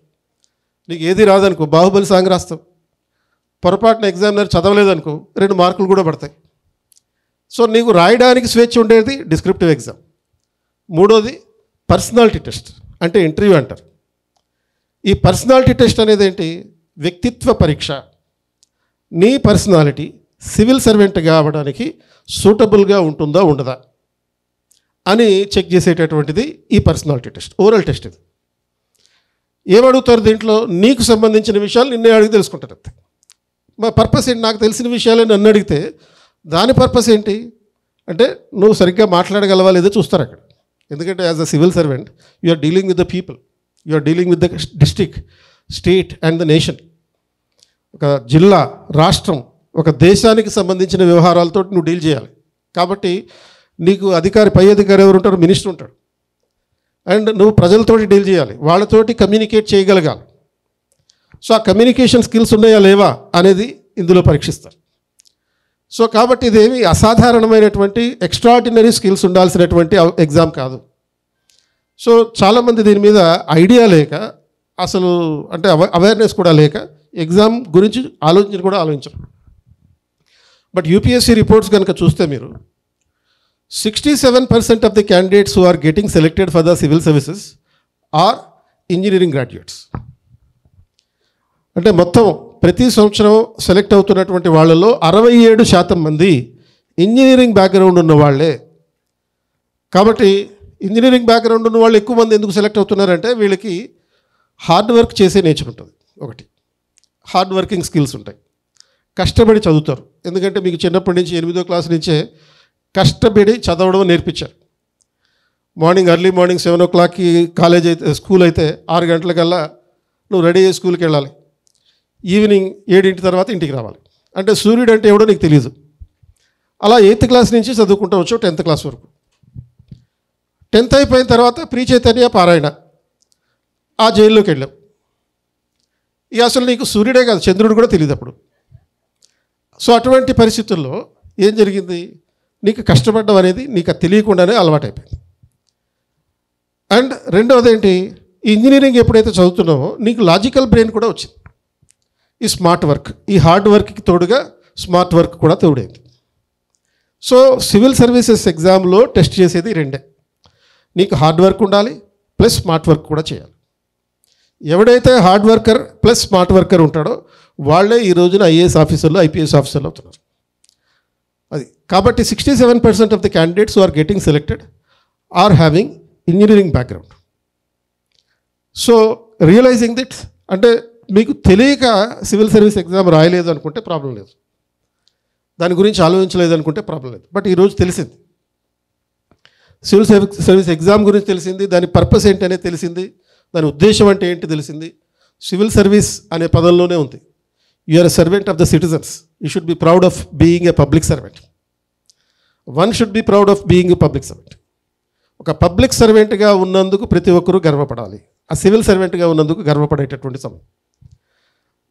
నీకు ఏది రాదనుకో బాహుబలి సాంగ్ రాస్తావు పొరపాటున ఎగ్జామినర్ చదవలేదనుకో రెండు మార్కులు కూడా పడతాయి సో నీకు రాయడానికి స్వేచ్ఛ ఉండేది డిస్క్రిప్టివ్ ఎగ్జామ్ మూడోది పర్సనాలిటీ టెస్ట్ అంటే ఇంటర్వ్యూ అంటారు ఈ పర్సనాలిటీ టెస్ట్ అనేది ఏంటి వ్యక్తిత్వ పరీక్ష నీ పర్సనాలిటీ సివిల్ సర్వెంట్గా అవ్వడానికి సూటబుల్గా ఉంటుందా ఉండదా అని చెక్ చేసేటటువంటిది ఈ పర్సనాలిటీ టెస్ట్ ఓరల్ టెస్ట్ ఇది ఏమడుగుతారు దీంట్లో నీకు సంబంధించిన విషయాలు నిన్నే అడిగి తెలుసుకుంటారు మా పర్పస్ ఏంటి నాకు తెలిసిన విషయాలు నన్ను అడిగితే దాని పర్పస్ ఏంటి అంటే నువ్వు సరిగ్గా మాట్లాడగలవా లేదో చూస్తారు అక్కడ ఎందుకంటే as a civil servant you are dealing with the people you are dealing with the district state and the nation ఒక జిల్లా రాష్ట్రం ఒక దేశానికి సంబంధించిన వ్యవహారాలతో నువ్వు డీల్ చేయాలి కాబట్టి నీకు అధికారి పై అధికారి ఎవరు ఉంటారు మినిస్టర్ ఉంటాడు అండ్ నువ్వు ప్రజలతోటి డీల్ చేయాలి వాళ్ళతోటి కమ్యూనికేట్ చేయగలగాలి సో ఆ కమ్యూనికేషన్ స్కిల్స్ ఉన్నాయా లేవా అనేది ఇందులో పరీక్షిస్తారు సో కాబట్టి ఇదేమి అసాధారణమైనటువంటి ఎక్స్ట్రాడినరీ స్కిల్స్ ఉండాల్సినటువంటి ఎగ్జామ్ కాదు సో చాలామంది దీని మీద ఐడియా లేక అసలు అంటే అవేర్నెస్ కూడా లేక ఎగ్జామ్ గురించి ఆలోచించి కూడా ఆలోచించరు బట్ యూపీఎస్సీ రిపోర్ట్స్ కనుక చూస్తే మీరు sixty seven percent of the candidates who are getting selected for the civil services are engineering graduates అంటే మొత్తం ప్రతి సంవత్సరం సెలెక్ట్ అవుతున్నటువంటి వాళ్ళలో అరవై ఏడు శాతం మంది ఇంజనీరింగ్ బ్యాక్గ్రౌండ్ ఉన్న వాళ్ళే కాబట్టి ఇంజనీరింగ్ బ్యాక్గ్రౌండ్ ఉన్న వాళ్ళు ఎక్కువ మంది ఎందుకు సెలెక్ట్ అవుతున్నారంటే వీళ్ళకి హార్డ్ వర్క్ చేసే నేచర్ ఉంటుంది ఒకటి హార్డ్ వర్కింగ్ స్కిల్స్ ఉంటాయి కష్టపడి చదువుతారు ఎందుకంటే మీకు చిన్నప్పటి నుంచి ఎనిమిదో క్లాస్ నుంచే కష్టపడి చదవడం నేర్పించారు మార్నింగ్ ఎర్లీ మార్నింగ్ సెవెన్ ఓ క్లాక్కి కాలేజ్ అయితే స్కూల్ అయితే ఆరు గంటలకల్లా నువ్వు రెడీ అయ్యి స్కూల్కి వెళ్ళాలి ఈవినింగ్ ఏడింటి తర్వాత ఇంటికి రావాలి అంటే సూర్యుడు అంటే ఎవడో నీకు తెలియదు అలా ఎయిత్ క్లాస్ నుంచి చదువుకుంటూ వచ్చావు టెన్త్ క్లాస్ వరకు టెన్త్ అయిపోయిన తర్వాత ప్రీ చైతన్య పారాయణ ఆ జైల్లోకి వెళ్ళాం ఇక అసలు నీకు సూర్యుడే కాదు చంద్రుడు కూడా తెలియదు అప్పుడు సో అటువంటి పరిస్థితుల్లో ఏం జరిగింది నీకు కష్టపడడం అనేది నీకు తెలియకుండానే అలవాటైపోయింది అండ్ రెండవది ఏంటి ఇంజనీరింగ్ ఎప్పుడైతే చదువుతున్నావో నీకు లాజికల్ బ్రెయిన్ కూడా వచ్చింది ఈ స్మార్ట్ వర్క్ ఈ హార్డ్ వర్క్కి తోడుగా స్మార్ట్ వర్క్ కూడా తోడైంది సో సివిల్ సర్వీసెస్ ఎగ్జామ్లో టెస్ట్ చేసేది రెండే నీకు హార్డ్ వర్క్ ఉండాలి ప్లస్ స్మార్ట్ వర్క్ కూడా చేయాలి ఎవడైతే hard worker plus smart worker ఉంటాడో వాళ్ళే ఈ రోజున ఐఏఎస్ ఆఫీసర్లు ఐపీఎస్ ఆఫీసర్లు అవుతున్నారు అది కాబట్టి sixty seven percent of the candidates are getting selected are having engineering background so realising that అంటే మీకు తెలియక సివిల్ సర్వీస్ ఎగ్జామ్ రాయలేదు అనుకుంటే ప్రాబ్లం లేదు దాని గురించి ఆలోచించలేదు అనుకుంటే ప్రాబ్లం లేదు బట్ ఈరోజు తెలిసింది సివిల్ సర్వీస్ ఎగ్జామ్ గురించి తెలిసింది దాని పర్పస్ ఏంటి అనేది తెలిసింది దాని ఉద్దేశం అంటే ఏంటి తెలిసింది సివిల్ సర్వీస్ అనే పదంలోనే ఉంది you are servant of the citizens you should be proud of being a public servant one should be proud of being public servant ఒక పబ్లిక్ సర్వెంట్గా ఉన్నందుకు ప్రతి ఒక్కరూ గర్వపడాలి ఆ సివిల్ సర్వెంట్గా ఉన్నందుకు గర్వపడేటటువంటి సమయం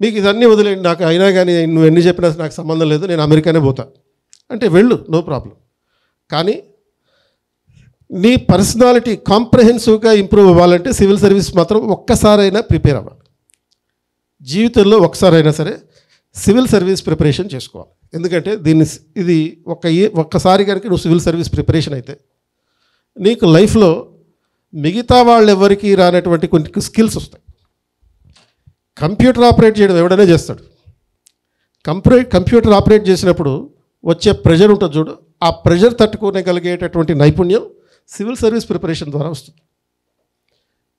నీకు ఇదన్నీ వదిలేండి నాకు అయినా కానీ నువ్వు ఎన్ని చెప్పినా నాకు సంబంధం లేదు నేను అమెరికానే పోతా అంటే వెళ్ళు నో ప్రాబ్లం కానీ నీ పర్సనాలిటీ కాంప్రహెన్సివ్గా ఇంప్రూవ్ అవ్వాలంటే సివిల్ సర్వీస్ మాత్రం ఒక్కసారైనా ప్రిపేర్ అవ్వాలి జీవితంలో ఒక్కసారైనా సరే సివిల్ సర్వీస్ ప్రిపరేషన్ చేసుకోవాలి ఎందుకంటే దీన్ని ఇది ఒక ఒక్కసారి కనుక నువ్వు సివిల్ సర్వీస్ ప్రిపరేషన్ అయితే నీకు లైఫ్లో మిగతా వాళ్ళెవరికీ రానటువంటి కొన్ని స్కిల్స్ వస్తాయి కంప్యూటర్ ఆపరేట్ చేయడం ఎవడనే చేస్తాడు కంప్యూ కంప్యూటర్ ఆపరేట్ చేసినప్పుడు వచ్చే ప్రెషర్ ఉంటుంది చూడు ఆ ప్రెషర్ తట్టుకోగలిగేటటువంటి నైపుణ్యం సివిల్ సర్వీస్ ప్రిపరేషన్ ద్వారా వస్తుంది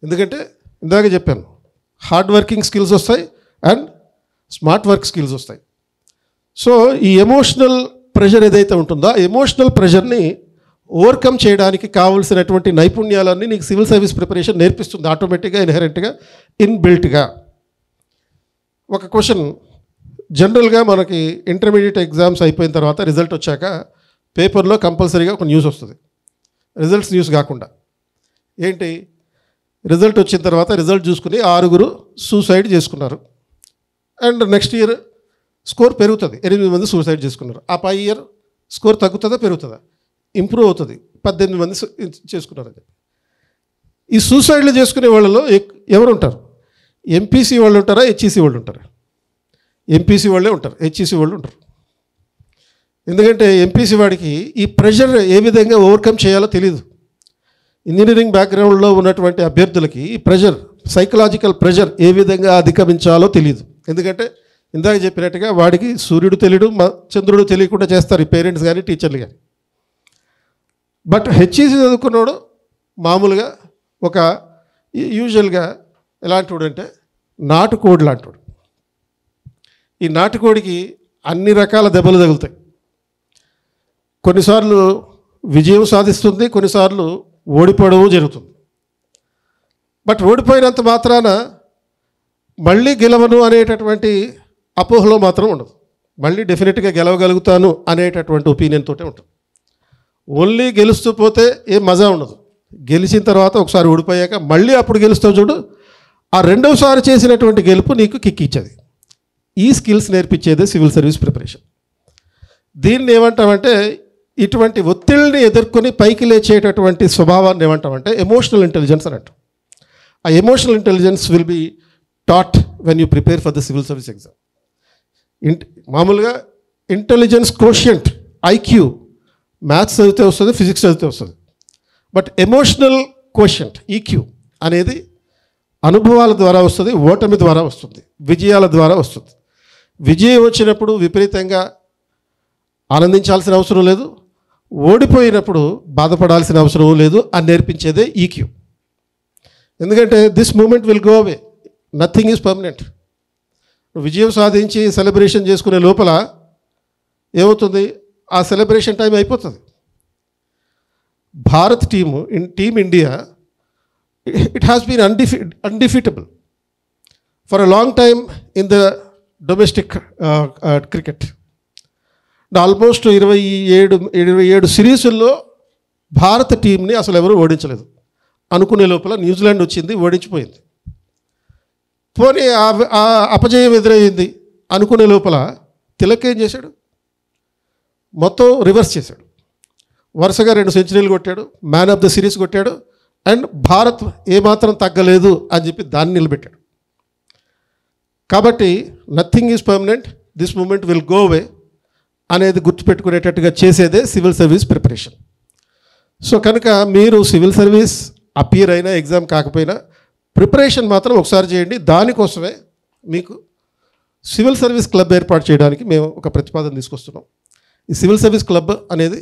ఎందుకంటే ఇందాక చెప్పాను హార్డ్ వర్కింగ్ స్కిల్స్ వస్తాయి అండ్ స్మార్ట్ వర్క్ స్కిల్స్ వస్తాయి సో ఈ ఎమోషనల్ ప్రెషర్ ఏదైతే ఉంటుందో ఎమోషనల్ ప్రెషర్ని ఓవర్కమ్ చేయడానికి కావలసినటువంటి నైపుణ్యాలన్నీ నీకు సివిల్ సర్వీస్ ప్రిపరేషన్ నేర్పిస్తుంది ఆటోమేటిక్గా ఇన్హెరెంట్గా ఇన్బిల్ట్గా ఒక క్వశ్చన్ జనరల్గా మనకి ఇంటర్మీడియట్ ఎగ్జామ్స్ అయిపోయిన తర్వాత రిజల్ట్ వచ్చాక పేపర్లో కంపల్సరీగా ఒక న్యూస్ వస్తుంది రిజల్ట్స్ న్యూస్ కాకుండా ఏంటి రిజల్ట్ వచ్చిన తర్వాత రిజల్ట్ చూసుకుని ఆరుగురు సూసైడ్ చేసుకున్నారు అండ్ నెక్స్ట్ ఇయర్ స్కోర్ పెరుగుతుంది ఎనిమిది మంది సూసైడ్ చేసుకున్నారు ఆ పై ఇయర్ స్కోర్ తగ్గుతుందా పెరుగుతుందా ఇంప్రూవ్ అవుతుంది పద్దెనిమిది మంది చేసుకున్నారు ఈ సూసైడ్లు చేసుకునే వాళ్ళలో ఎవరుంటారు ఎంపీసీ వాళ్ళు ఉంటారా హెచ్ఈసీ e వాళ్ళు ఉంటారా ఎంపీసీ వాళ్ళే ఉంటారు హెచ్ఈసీ e వాళ్ళు ఉంటారు ఎందుకంటే ఎంపీసీ వాడికి ఈ ప్రెషర్ ఏ విధంగా ఓవర్కమ్ చేయాలో తెలియదు ఇంజనీరింగ్ బ్యాక్గ్రౌండ్లో ఉన్నటువంటి అభ్యర్థులకి ఈ ప్రెషర్ సైకలాజికల్ ప్రెషర్ ఏ విధంగా అధిగమించాలో తెలియదు ఎందుకంటే ఇందాక చెప్పినట్టుగా వాడికి సూర్యుడు తెలియడు చంద్రుడు తెలియకుండా చేస్తారు ఈ పేరెంట్స్ కానీ టీచర్లు కానీ బట్ హెచ్ఈసీ e చదువుకున్నాడు మామూలుగా ఒక యూజువల్గా ఎలాంటివాడు అంటే నాటుకోడి లాంటివాడు ఈ నాటుకోడికి అన్ని రకాల దెబ్బలు తగులుతాయి కొన్నిసార్లు విజయం సాధిస్తుంది కొన్నిసార్లు ఓడిపోవడము జరుగుతుంది బట్ ఓడిపోయినంత మాత్రాన మళ్ళీ గెలవను అనేటటువంటి అపోహలో మాత్రం ఉండదు మళ్ళీ డెఫినెట్గా గెలవగలుగుతాను అనేటటువంటి ఒపీనియన్ తోటే ఉంటుంది ఓన్లీ గెలుస్తూ పోతే ఏం మజా ఉండదు గెలిచిన తర్వాత ఒకసారి ఓడిపోయాక మళ్ళీ అప్పుడు గెలుస్తాం చూడు ఆ రెండవసారి చేసినటువంటి గెలుపు నీకు కిక్ ఇచ్చేది ఈ స్కిల్స్ నేర్పించేదే సివిల్ సర్వీస్ ప్రిపరేషన్ దీన్ని ఏమంటామంటే ఇటువంటి ఒత్తిడిని ఎదుర్కొని పైకి లేచేటటువంటి స్వభావాన్ని ఏమంటామంటే ఎమోషనల్ ఇంటెలిజెన్స్ అని అంటాం ఆ emotional intelligence will be taught when you prepare for the civil service exam ఇంట్ మామూలుగా ఇంటెలిజెన్స్ క్రోషియంట్ ఐక్యూ మ్యాథ్స్ చదివితే వస్తుంది ఫిజిక్స్ చదివితే వస్తుంది బట్ ఎమోషనల్ క్వశ్చన్ ఈక్యూ అనేది అనుభవాల ద్వారా వస్తుంది ఓటమి ద్వారా వస్తుంది విజయాల ద్వారా వస్తుంది విజయం వచ్చినప్పుడు విపరీతంగా ఆనందించాల్సిన అవసరం లేదు ఓడిపోయినప్పుడు బాధపడాల్సిన అవసరం లేదు అని నేర్పించేదే ఈక్యూ e ఎందుకంటే this moment will go away nothing is permanent విజయం సాధించి సెలబ్రేషన్ చేసుకునే లోపల ఏమవుతుంది ఆ సెలబ్రేషన్ టైం అయిపోతుంది Bharat team team India it has been undefe- undefeatable for a long time in the domestic uh, uh, almost ఇరవై ఏడు ఇరవై ఏడు సిరీసుల్లో భారత టీంని అసలు ఎవరూ ఓడించలేదు అనుకునే లోపల న్యూజిలాండ్ వచ్చింది ఓడించిపోయింది పోనీ ఆ అపజయం ఎదురైంది అనుకునే లోపల తిలక్ ఏం చేశాడు మొత్తం రివర్స్ చేశాడు వరుసగా రెండు సెంచరీలు కొట్టాడు మ్యాన్ ఆఫ్ ద సిరీస్ కొట్టాడు అండ్ భారత్ ఏమాత్రం తగ్గలేదు అని చెప్పి దాన్ని నిలబెట్టాడు కాబట్టి nothing is permanent this moment will go away అనేది గుర్తుపెట్టుకునేటట్టుగా చేసేదే సివిల్ సర్వీస్ ప్రిపరేషన్ సో కనుక మీరు సివిల్ సర్వీస్ అపీర్ అయినా ఎగ్జామ్ కాకపోయినా ప్రిపరేషన్ మాత్రం ఒకసారి చేయండి దానికోసమే మీకు సివిల్ సర్వీస్ క్లబ్ ఏర్పాటు చేయడానికి మేము ఒక ప్రతిపాదన తీసుకొస్తున్నాం ఈ సివిల్ సర్వీస్ క్లబ్ అనేది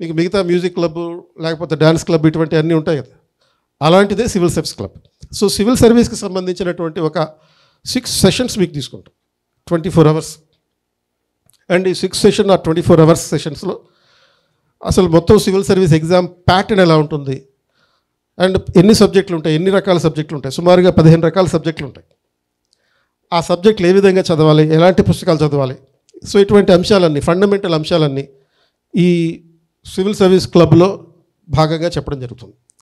మీకు మిగతా మ్యూజిక్ క్లబ్ లేకపోతే డ్యాన్స్ క్లబ్ ఇటువంటి అన్నీ ఉంటాయి కదా అలాంటిదే civil service club so civil సర్వీస్కి సంబంధించినటువంటి ఒక సిక్స్ సెషన్స్ మీకు తీసుకుంటాం ట్వంటీ ఫోర్ అవర్స్ అండ్ ఈ సిక్స్ సెషన్ ఆ ట్వంటీ ఫోర్ అవర్స్ సెషన్స్లో అసలు మొత్తం సివిల్ సర్వీస్ ఎగ్జామ్ ప్యాటర్న్ ఎలా ఉంటుంది అండ్ ఎన్ని సబ్జెక్టులు ఉంటాయి ఎన్ని రకాల సబ్జెక్టులు ఉంటాయి సుమారుగా పదిహేను రకాల సబ్జెక్టులు ఉంటాయి ఆ సబ్జెక్టులు ఏ విధంగా చదవాలి ఎలాంటి పుస్తకాలు చదవాలి సో ఇటువంటి అంశాలన్నీ ఫండమెంటల్ అంశాలన్నీ ఈ సివిల్ సర్వీస్ క్లబ్లో భాగంగా చెప్పడం జరుగుతుంది